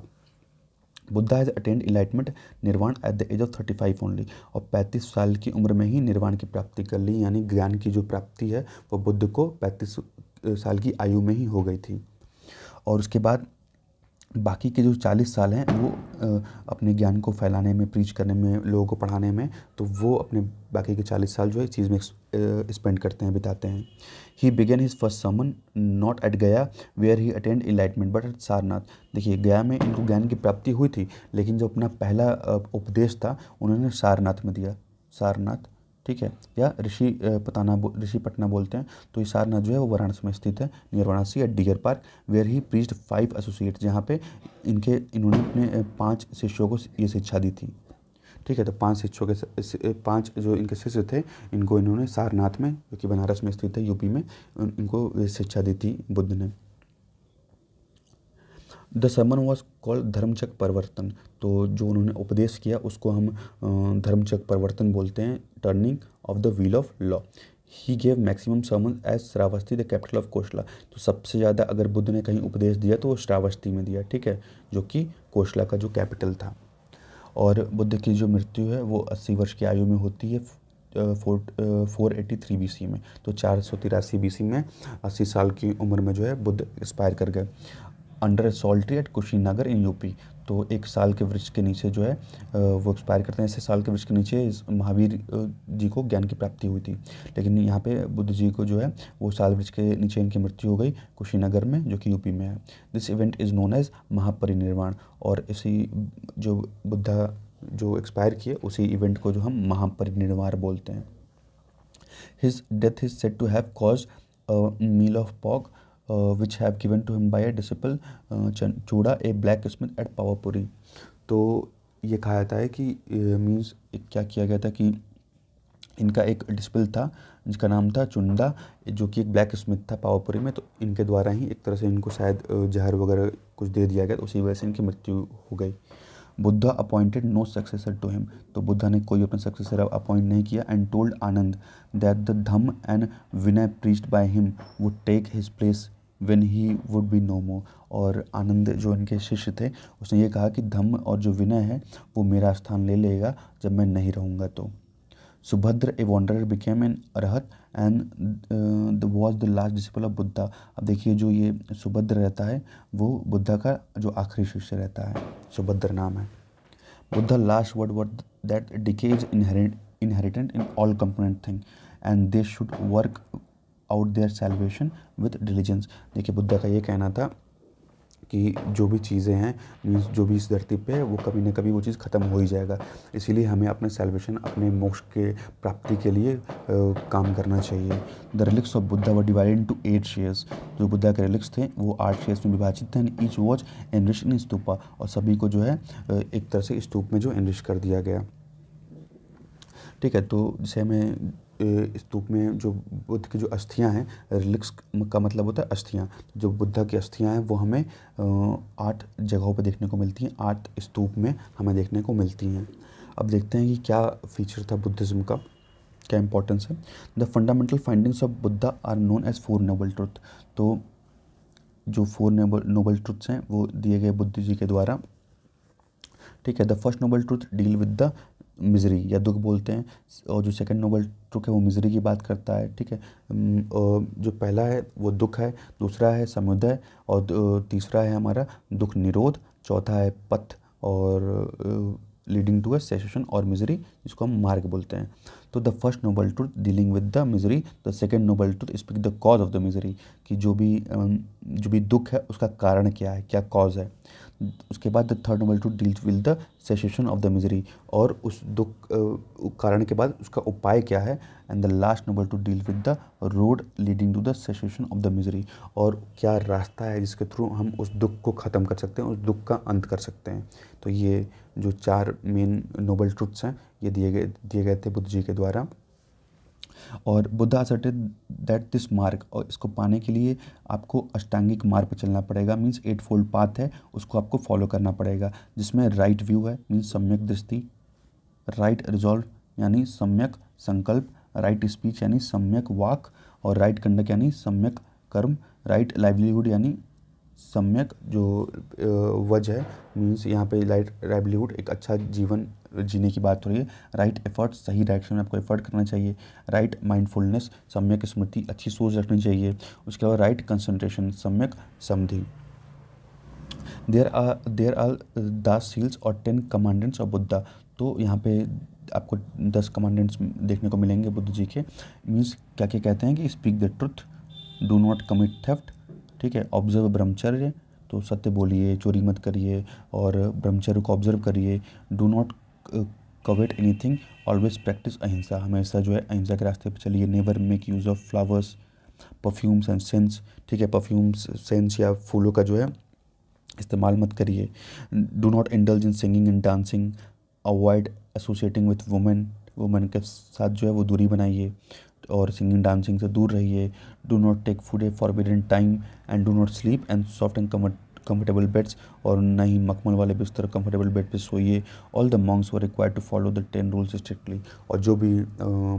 Buddha has attained enlightenment nirvana at the age of thirty five only और पैंतीस साल की उम्र में ही निर्वाण की प्राप्ति कर ली यानी ज्ञान की जो प्राप्ति है वो बुद्ध को पैंतीस साल की आयु में ही हो गई थी और उसके बाद बाकी के जो चालीस साल हैं वो अपने ज्ञान को फैलाने में प्रीच करने में लोगों को पढ़ाने में तो वो अपने बाकी के चालीस साल जो है इस चीज़ में स्पेंड करते हैं बिताते हैं he began his first sermon not at Gaya where he attained enlightenment but at Sarnath देखिए गया में इनको ज्ञान की प्राप्ति हुई थी लेकिन जो अपना पहला उपदेश था उन्होंने सारनाथ में दिया सारनाथ ठीक है या ऋषि पताना ऋषि पटना बोलते हैं तो ये सारनाथ जो है वो वाराणसी में स्थित है near Varanasi at deer park where he preached five associate जहाँ पे इनके इन्होंने अपने पाँच शिष्यों को ये शिक्षा दी थी ठीक है तो पांच शिक्षों के पांच जो इनके शिष्य थे इनको इन्होंने सारनाथ में जो कि बनारस में स्थित है यूपी में इनको शिक्षा दी थी बुद्ध ने the sermon was called Dharmachakra Parivartana तो जो उन्होंने उपदेश किया उसको हम धर्मचक परिवर्तन बोलते हैं turning of the wheel of law he gave maximum sermon as Shravasti the capital of Kosala तो सबसे ज़्यादा अगर बुद्ध ने कहीं उपदेश दिया तो वो श्रावस्ती में दिया ठीक है जो कि कोशला का जो कैपिटल था और बुद्ध की जो मृत्यु है वो अस्सी वर्ष की आयु में होती है four four eighty three B C में तो चार सौ तिरासी बी सी में अस्सी साल की उम्र में जो है बुद्ध एक्सपायर कर गए under sal tree at Kushinagar in UP तो एक साल के वृक्ष के नीचे जो है वो एक्सपायर करते हैं ऐसे साल के वृक्ष के नीचे इस महावीर जी को ज्ञान की प्राप्ति हुई थी लेकिन यहाँ पे बुद्ध जी को जो है वो साल वृक्ष के नीचे इनकी मृत्यु हो गई कुशीनगर में जो कि यूपी में है this event is known as Mahaparinirvana और इसी जो बुद्धा जो एक्सपायर किए उसी इवेंट को जो हम महापरिनिर्वाण बोलते हैं his death is said to have cause meal of pork which have given to him by disciple Chunda a blacksmith at Pavapuri तो ये कहा जाता है कि मीन्स uh, क्या किया गया था कि इनका एक डिस्पिल था जिसका नाम था चुंदा जो कि एक ब्लैक स्मिथ था पावापुरी में तो इनके द्वारा ही एक तरह से इनको शायद uh, जहर वगैरह कुछ दे दिया गया तो उसी वजह से इनकी मृत्यु हो गई Buddha appointed no successor to him तो बुद्धा ने कोई अपना सक्सेसर अपॉइंट नहीं किया and told Ananda that the dhamma and vinaya preached by him would take his place when he would be no more और आनंद जो इनके शिष्य थे उसने ये कहा कि धम्म और जो विनय है वो मेरा स्थान ले लेगा जब मैं नहीं रहूँगा तो Subhadra a wanderer became an arhat and the was the last disciple of Buddha अब देखिए जो ये सुभद्र रहता है वो बुद्धा का जो आखिरी शिष्य रहता है सुभद्र नाम है Buddha last word word that decay is inherent in all component thing and they should work out their salvation with diligence देखिए बुद्धा का ये कहना था कि जो भी चीज़ें हैं मीन्स जो भी इस धरती पे है वो कभी ना कभी वो चीज़ ख़त्म हो ही जाएगा इसीलिए हमें अपने सेलिब्रेशन अपने मोक्ष के प्राप्ति के लिए आ, काम करना चाहिए द रिलिक्स ऑफ बुद्धा व डिवाइडेड इंटू एट शेयर्स जो बुद्धा के रिलिक्स थे वो आठ शेयर्स में विभाजित थे ईच वॉच एनरिश इन स्तूपा और सभी को जो है एक तरह से स्तूप में जो एनरिश कर दिया गया ठीक है तो जैसे हमें स्तूप में जो बुद्ध की जो अस्थियां हैं रिलिक्स का मतलब होता है अस्थियां जो बुद्ध की अस्थियां हैं वो हमें आठ जगहों पर देखने को मिलती हैं आठ स्तूप में हमें देखने को मिलती हैं अब देखते हैं कि क्या फीचर था बुद्धिज़्म का क्या इंपॉर्टेंस है the fundamental findings of Buddha are known as four noble truth तो जो फोर नोबल नोबल ट्रुथ्स हैं वो दिए गए बुद्ध जी के द्वारा ठीक है the first noble truth deal with the misery या दुख बोलते हैं और जो सेकंड नोबल ट्रुक है वो मिजरी की बात करता है ठीक है जो पहला है वो दुख है दूसरा है समुदय और तीसरा है हमारा दुख निरोध चौथा है पथ और लीडिंग टू अ सेशन और मिजरी जिसको हम मार्ग बोलते हैं तो the first noble truth dealing with the misery the second noble truth speak the cause of the misery कि जो भी जो भी दुख है उसका कारण क्या है क्या कॉज है उसके बाद the third noble truth deals with the cessation of the misery और उस दुख कारण के बाद उसका उपाय क्या है एंड द लास्ट नोबल टू deal with the road leading to the cessation of the misery और क्या रास्ता है जिसके थ्रू हम उस दुख को ख़त्म कर सकते हैं उस दुख का अंत कर सकते हैं तो ये जो चार मेन नोबल ट्रूथ्स हैं ये दिए गए दिए गए थे बुद्ध जी के द्वारा और बुद्धा सटे दैट दिस मार्ग और इसको पाने के लिए आपको अष्टांगिक मार्ग पर चलना पड़ेगा मीन्स एट फोल्ड पाथ है उसको आपको फॉलो करना पड़ेगा जिसमें राइट व्यू है मीन्स सम्यक दृष्टि राइट रिजॉल्व यानी सम्यक संकल्प राइट स्पीच यानी सम्यक वाक और राइट कंडक्ट यानी सम्यक कर्म राइट लाइवलीहुड यानी सम्यक जो वज है मीन्स यहाँ पे लाइट लाइवलीहुड एक अच्छा जीवन जीने की बात हो रही है राइट एफर्ट सही डायरेक्शन में आपको एफर्ट करना चाहिए राइट माइंडफुलनेस सम्यक स्मृति अच्छी सोच रखनी चाहिए उसके अलावा राइट कंसंट्रेशन सम्यक समधि देर आर देर आर दस सील्स और टेन कमांडेंट्स ऑफ बुद्धा तो यहाँ पे आपको दस कमांडेंट्स देखने को मिलेंगे बुद्ध जी के मीन्स क्या क्या कहते हैं कि speak the truth do not commit theft ठीक है ऑब्जर्व ब्रह्मचर्य तो सत्य बोलिए चोरी मत करिए और ब्रह्मचर्य को ऑब्जर्व करिए do not covet anything always practice ahimsa हमेशा जो है अहिंसा के रास्ते पर चलिए never make use of flowers perfumes and scents ठीक है परफ्यूम्स सेंस या फूलों का जो है इस्तेमाल मत करिए do not indulge in singing and dancing avoid associating with women women के साथ जो है वो दूरी बनाइए और सिंगिंग डांसिंग से दूर रहिए do not take food a forbidden time and do not sleep and soft and comfortable beds और ना ही मखमल वाले बिस्तर कंफर्टेबल बेड पे सोइए all the monks were require to follow the ten rules strictly और जो भी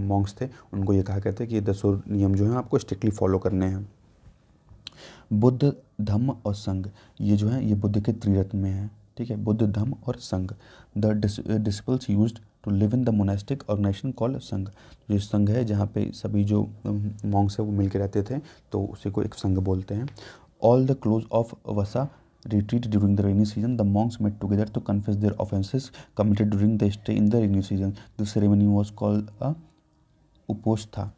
मॉन्ग्स थे उनको ये कहा कहते हैं कि ये दसों नियम जो हैं आपको स्ट्रिक्टली फॉलो करने हैं बुद्ध धम्म और संघ ये जो है ये बुद्ध के त्रिरत्न में है ठीक है बुद्ध धम्म और संघ the disciples use to live in the monastic organization call Sangha जो संघ है जहाँ पे सभी जो मॉन्ग्स है वो मिलकर रहते थे तो उसी को एक संघ बोलते हैं all the close of vassa retreat during the rainy season the monks met together to confess their offences committed during the stay in the rainy season the ceremony was called a uposatha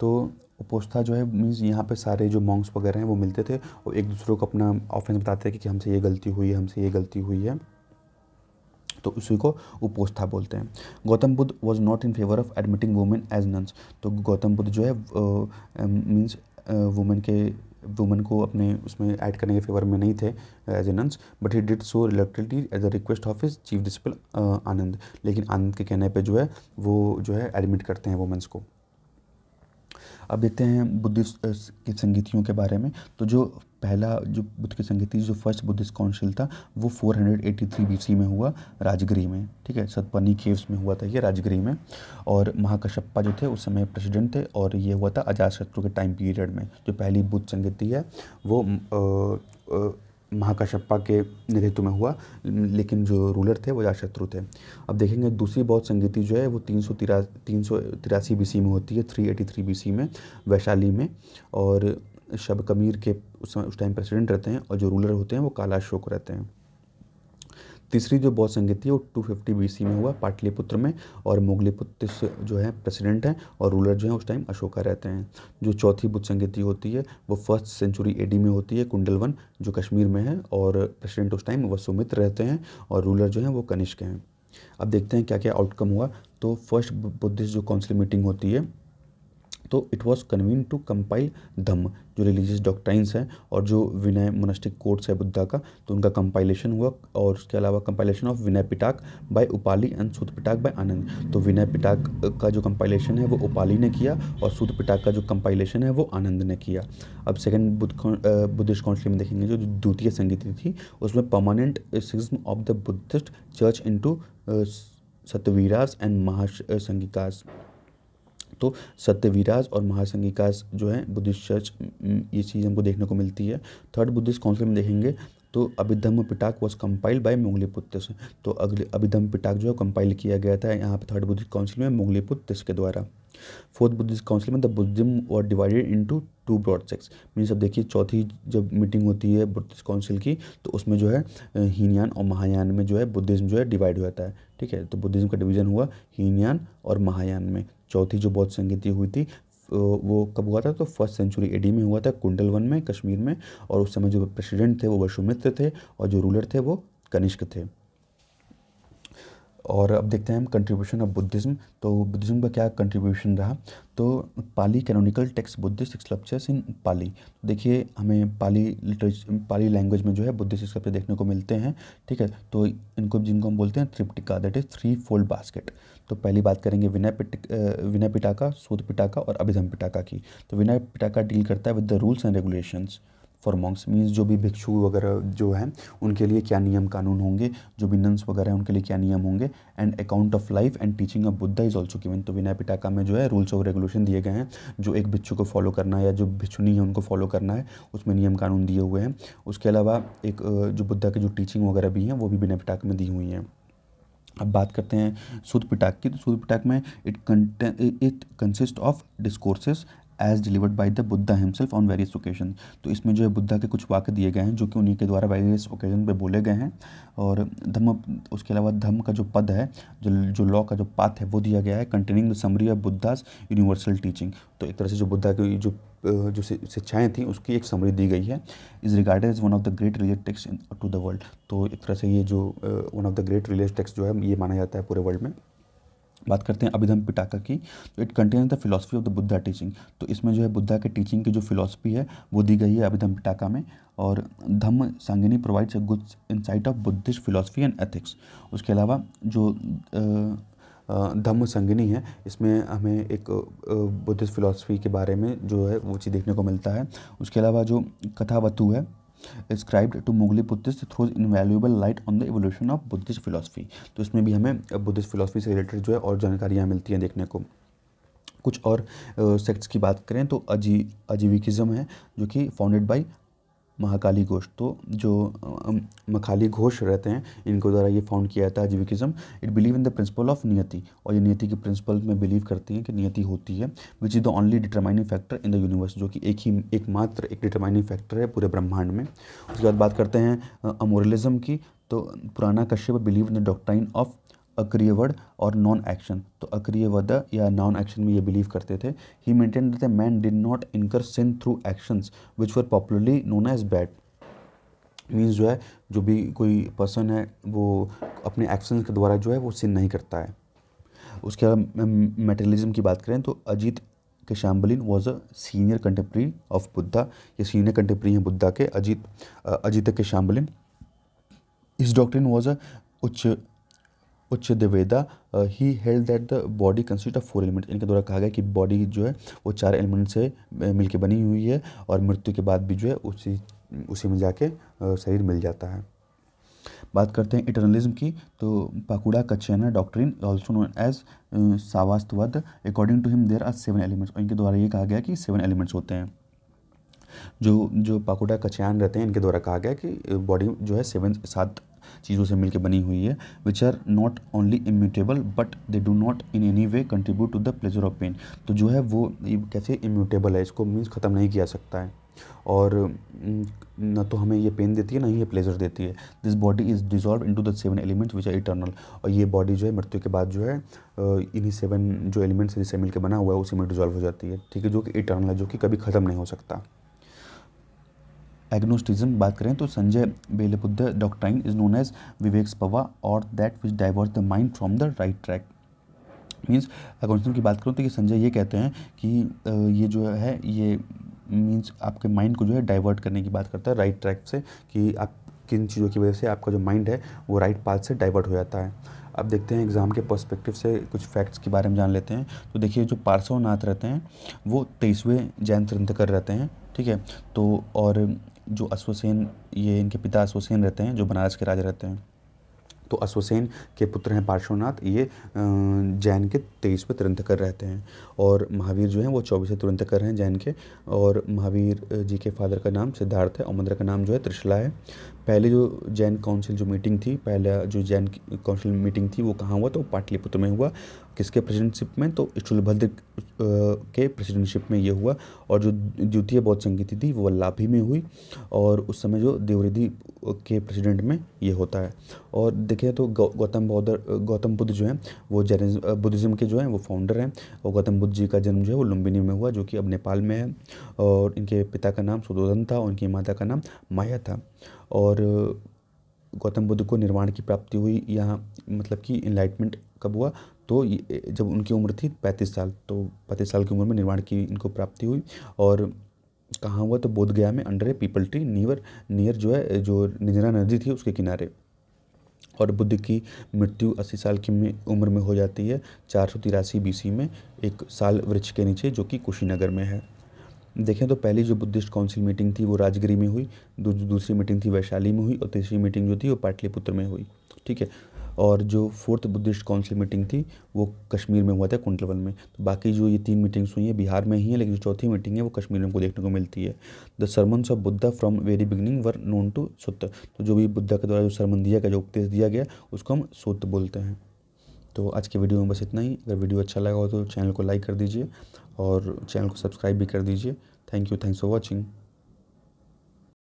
तो उपोस्था जो है मीन्स यहाँ पे सारे जो monks वगैरह हैं वो मिलते थे और एक दूसरे को अपना ऑफेंस बताते थे कि, कि हमसे ये गलती हुई है हमसे ये गलती हुई है तो उसी को उपोस्था बोलते हैं Gautam Buddha was not in favour of admitting women as nuns तो गौतम बुद्ध जो है मीन्स वुमेन के वुमेन को अपने उसमें ऐड करने के फेवर में नहीं थे as a nuns but he did so reluctantly as a request of his chief disciple Ananda लेकिन आनंद के कहने पे जो है वो जो है एडमिट करते हैं वुमेंस को अब देखते हैं बुद्धिस्ट के संगीतियों के बारे में तो जो पहला जो बुद्ध की संगीति जो फर्स्ट बुद्धिस्ट काउंसिल था वो 483 हंड्रेड में हुआ राजगिरी में ठीक है सतपनी केव्स में हुआ था ये राजगिरी में और महाकश्यपा जो थे उस समय प्रेसिडेंट थे और ये हुआ था अजातशत्रु के टाइम पीरियड में जो पहली बुद्ध संगीति है वो महाकश्यप्पा महाकश्यपा के नेतृत्व में हुआ लेकिन जो रूलर थे वो याशत्रु थे अब देखेंगे दूसरी बौद्ध संगीति जो है वो तीन सौ तीन सौ तिरासी बी में होती है थ्री एटी थ्री बी में वैशाली में और शब कमीर के उस समय उस टाइम प्रेसिडेंट रहते हैं और जो रूलर होते हैं वो काला अशोक रहते हैं तीसरी जो बौद्ध संगीति है वो टू फिफ्टी बी में हुआ पाटलिपुत्र में और मुगलिपुत्र जो है प्रेसिडेंट हैं और रूलर जो है उस टाइम अशोका रहते हैं जो चौथी बुद्ध संगीति होती है वो फर्स्ट सेंचुरी ए में होती है कुंडलवन जो कश्मीर में है और प्रेसिडेंट उस टाइम वसुमित्र रहते हैं और रूलर जो हैं वो कनिष्क हैं अब देखते हैं क्या क्या आउटकम हुआ तो फर्स्ट बुद्धिस्ट जो काउंसिल मीटिंग होती है तो it was convene to compile Dhamma जो रिलीजियस डॉक्ट्राइंस हैं और जो विनय मोनस्टिक कोर्ट्स है बुद्धा का तो उनका कंपाइलेशन हुआ और उसके अलावा compilation of Vinaya Pitaka by Upali and Sutta Pitaka by Ananda तो विनय पिटाक का जो कंपाइलेशन है वो उपाली ने किया और सूत पिटाक का जो कंपाइलेशन है वो आनंद ने किया अब सेकेंड बुद्ध बुद्धिस्ट काउंसिल में देखेंगे जो द्वितीय संगीति थी उसमें permanent schism of the Buddhist church into Sthaviras and Mahasanghikas तो सत्यविराज और महासंगिकास जो है बुद्धिस्ट चर्च ये चीज़ हमको देखने को मिलती है थर्ड बुद्धिस्ट काउंसिल में देखेंगे तो Abhidhamma Pitaka was compiled by Moggaliputta Tissa तो अगले अभिधम पिटाक जो है कंपाइल किया गया था यहाँ पर थर्ड बुद्धिस्ट काउंसिल में मुगली पुत्र के द्वारा फोर्थ बुद्धिस्ट काउंसिल में the Buddhism were divided into two broad sects mean सब देखिए चौथी जब मीटिंग होती है बुद्धिस्ट काउंसिल की तो उसमें जो है हीनयान और महायान में जो है बुद्धिज्म जो है डिवाइड हो जाता है ठीक है तो बुद्धिज्म का डिवीजन हुआ हीनयान और महायान में चौथी जो बौद्ध संगीति हुई थी वो कब हुआ था तो फर्स्ट सेंचुरी एडी में हुआ था कुंडल वन में कश्मीर में और उस समय जो प्रेसिडेंट थे वो वशुमित्र थे और जो रूलर थे वो कनिष्क थे और अब देखते हैं हम कंट्रीब्यूशन ऑफ बुद्धिज्म तो बुद्धिज्म का क्या कंट्रीब्यूशन रहा तो Pali canonical text Buddhist scriptures in Pali देखिए हमें पाली लिटरेच पाली लैंग्वेज में जो है बुद्धिस्ट स्कल्पचर देखने को मिलते हैं ठीक है तो इनको जिनको हम बोलते हैं Tripitaka that is threefold basket तो पहली बात करेंगे विनय पिट विनय पिटाका सूद पिटाका और अभिधम पिटाका की तो विनय पिटाका डील करता है with the rules and regulations for monks means जो भी भिक्षु वगैरह जो हैं उनके लिए क्या नियम कानून होंगे जो भी नंस वगैरह हैं उनके लिए क्या नियम होंगे and account of life and teaching of Buddha is also given तो विनय पिटाका में जो है रूल्स और रेगुलेशन दिए गए हैं जो एक भिक्षु को फॉलो करना है या जो भिक्षुनी है उनको फॉलो करना है उसमें नियम कानून दिए हुए हैं उसके अलावा एक जो बुद्धा की जो टीचिंग वगैरह भी हैं वो भी विनय पिटाका में दी हुई हैं अब बात करते हैं शुद्ध पिटाक की तो शुद्ध पिटाक में it contain it consist of discourses as delivered by the Buddha himself on various occasion तो इसमें जो है बुद्धा के कुछ वाक्य दिए गए हैं जो कि उन्हीं के द्वारा वेरियस ओकेजन पे बोले गए हैं और धम्म उसके अलावा धम्म का जो पद है जो जो लॉ का जो पाथ है वो दिया गया है containing the summary of Buddha's universal teaching तो एक तरह से जो बुद्धा की जो जो शिक्षाएँ थी उसकी एक समरी दी गई है is regarded as one of the great religious text to the world तो एक तरह से ये जो one of the great religious text जो है ये माना जाता है पूरे वर्ल्ड में बात करते हैं अभिधम पिटाका की तो it contains the philosophy of the Buddha teaching तो इसमें जो है बुद्धा के टीचिंग की जो फिलोसफी है वो दी गई है अभिधम पिटाका में और Dhammasangani provides a good insight of Buddhist philosophy and ethics उसके अलावा जो धम्म संगिनी है इसमें हमें एक बुद्धिस्ट फिलोसफी के बारे में जो है वो चीज़ देखने को मिलता है उसके अलावा जो कथावतु है inscribed to Moggali Buddhist throws invaluable light on the evolution of Buddhist philosophy तो इसमें भी हमें बुद्धिस्ट फिलोसफी से रिलेटेड जो है और जानकारियाँ मिलती हैं देखने को कुछ और सेक्ट्स की बात करें तो अजी अजीविकिज्म है जो कि फाउंडेड बाई महाकाली घोष तो जो मखाली घोष रहते हैं इनको द्वारा ये फाउंड किया जाता है Ajivikism it believe in the principle of niyati और ये नियति के प्रिंसिपल में बिलीव करती हैं कि नियति होती है which is the only determining factor in the universe जो कि एक ही एकमात्र एक डिटरमाइनिंग फैक्टर है पूरे ब्रह्मांड में उसके बाद बात करते हैं अमोरलिज्म की तो पुराना Kashyap believe in the doctrine of अक्रिय वर्ड और नॉन एक्शन तो अक्रिय वर्द या नॉन एक्शन में ये बिलीव करते थे he maintain the man did not incur sin through actions which were popularly known as bad means जो है जो भी कोई पर्सन है वो अपने एक्शंस के द्वारा जो है वो सिन नहीं करता है उसके अलावा मेटेलिज्म की बात करें तो Ajita Kesakambalin was a senior contemporary of Buddha ये सीनियर कंटेम्प्री हैं बुद्धा के अजीत अजीत के शैम्बलिन इस डॉक्ट्रिन वॉज अ उच्च Ucchedavada he held that the body consist of four element इनके द्वारा कहा गया कि बॉडी जो है वो चार एलिमेंट से मिलकर बनी हुई है और मृत्यु के बाद भी जो है उसी उसी में जाके शरीर मिल जाता है बात करते हैं इटर्नलिज्म की तो Pakudha Kaccayana doctrine also known as Sassatavada according to him there are seven elements इनके द्वारा ये कहा गया कि सेवन एलिमेंट्स होते हैं जो जो पाकुड़ा कचैन रहते हैं इनके द्वारा कहा गया कि बॉडी जो है सेवन सात चीज़ों से मिलकर बनी हुई है which are not only immutable but they do not in any way contribute to the pleasure of pain तो जो है वो कैसे इम्यूटेबल है इसको मीन्स ख़त्म नहीं किया सकता है और ना तो हमें ये पेन देती है ना ही ये प्लेजर देती है this body is dissolve into the seven elements which are eternal और ये बॉडी जो है मृत्यु के बाद जो है इन्हीं सेवन जो एलिमेंट्स जिससे मिलकर बना हुआ है उसी में डिजॉल्व हो जाती है ठीक है जो कि इटर्नल है जो कि कभी ख़त्म नहीं हो सकता एग्नोस्टिज्म बात करें तो Sanjay Belatthaputta doctrine is known as विवेक स्पवा और that which divert the mind from the right track means agnosticism की बात करूँ तो ये संजय ये कहते हैं कि ये जो है ये मीन्स आपके माइंड को जो है डाइवर्ट करने की बात करता है राइट ट्रैक से कि आप किन चीज़ों की वजह से आपका जो माइंड है वो राइट पाथ से डाइवर्ट हो जाता है अब देखते हैं एग्ज़ाम के पर्सपेक्टिव से कुछ फैक्ट्स के बारे में जान लेते हैं तो देखिए जो पार्श्वनाथ रहते हैं वो तेईसवें जैन कर रहते हैं ठीक है तो और जो अश्वसेन ये इनके पिता अश्वसेन रहते हैं जो बनारस के राजा रहते हैं तो अश्वसेन के पुत्र हैं पार्श्वनाथ ये जैन के तेईस पे कर रहते हैं और महावीर जो हैं वो चौबीस तुरंतकर हैं जैन के और महावीर जी के फादर का नाम सिद्धार्थ है और मंदिर का नाम जो है त्रिशला है पहले जो जैन काउंसिल जो मीटिंग थी पहला जो जैन काउंसिल मीटिंग थी वो कहाँ हुआ तो पाटलिपुत्र में हुआ किसके प्रेसिडेंटशिप में तो स्टूलभद्र के प्रेसिडेंटशिप में ये हुआ और जो द्वितीय बौद्ध संगीति थी वो वल्लाभी में हुई और उस समय जो देवरिधि के प्रेसिडेंट में ये होता है और देखिए तो गौ, गौतम बौद्ध गौतम बुद्ध जो है वो जैन बुद्धिज़्म के जो हैं वो फाउंडर हैं और गौतम बुद्ध जी का जन्म जो है वो लुम्बिनी में हुआ जो कि अब नेपाल में है और इनके पिता का नाम सुदोधन था और इनकी माता का नाम माया था और गौतम बुद्ध को निर्वाण की प्राप्ति हुई यहाँ मतलब कि इन्लाइटमेंट कब हुआ तो जब उनकी उम्र थी पैंतीस साल तो पैंतीस साल की उम्र में निर्वाण की इनको प्राप्ति हुई और कहाँ हुआ तो बोधगया में under a peepal tree near near जो है जो निजरा नदी थी उसके किनारे और बुद्ध की मृत्यु अस्सी साल की में उम्र में हो जाती है चार सौ तिरासी बीसी में एक साल वृक्ष के नीचे जो कि कुशीनगर में है देखें तो पहली जो बुद्धिस्ट काउंसिल मीटिंग थी वो राजगिरी में हुई दूसरी मीटिंग थी वैशाली में हुई और तीसरी मीटिंग जो थी वो पाटलिपुत्र में हुई ठीक है और जो फोर्थ बुद्धिस्ट काउंसिल मीटिंग थी वो कश्मीर में हुआ था कुंटलवन में तो बाकी जो ये तीन मीटिंग्स हुई हैं बिहार में ही हैं लेकिन जो चौथी मीटिंग है वो कश्मीर में को देखने को मिलती है the sermons of Buddha from very beginning were known to Sutta तो जो भी बुद्धा के द्वारा जो सरमन दिया गया जो उपदेश दिया गया उसको हम सुत बोलते हैं तो आज की वीडियो में बस इतना ही अगर वीडियो अच्छा लगा हो तो चैनल को लाइक कर दीजिए और चैनल को सब्सक्राइब भी कर दीजिए thank you thanks for watching